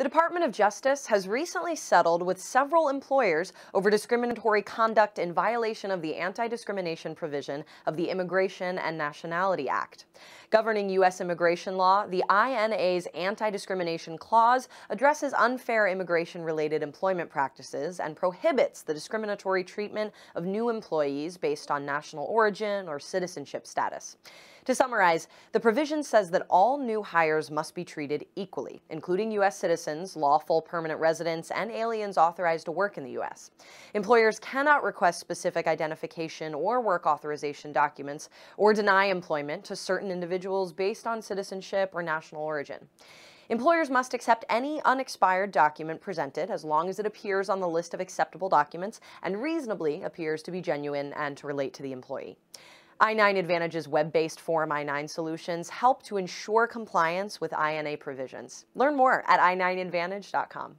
The Department of Justice has recently settled with several employers over discriminatory conduct in violation of the anti discrimination provision of the Immigration and Nationality Act. Governing U.S. immigration law, the INA's anti discrimination clause addresses unfair immigration related employment practices and prohibits the discriminatory treatment of new employees based on national origin or citizenship status. To summarize, the provision says that all new hires must be treated equally, including U.S. citizens lawful permanent residents, and aliens authorized to work in the U.S. Employers cannot request specific identification or work authorization documents or deny employment to certain individuals based on citizenship or national origin. Employers must accept any unexpired document presented as long as it appears on the list of acceptable documents and reasonably appears to be genuine and to relate to the employee. I-9 Advantage's web-based Form I-9 solutions help to ensure compliance with INA provisions. Learn more at i9advantage.com.